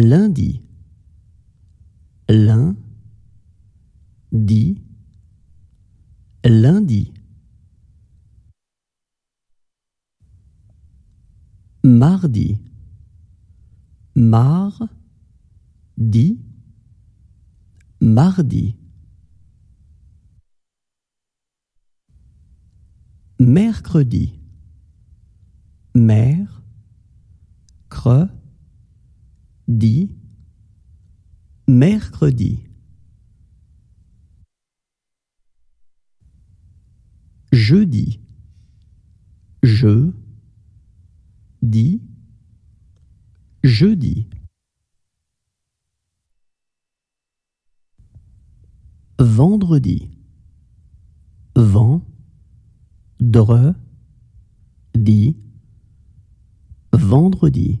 lundi lundi lundi mardi mar dit mardi mercredi mer cre dit mercredi. Jeudi. Je dis jeudi. Vendredi. dit Vendredi.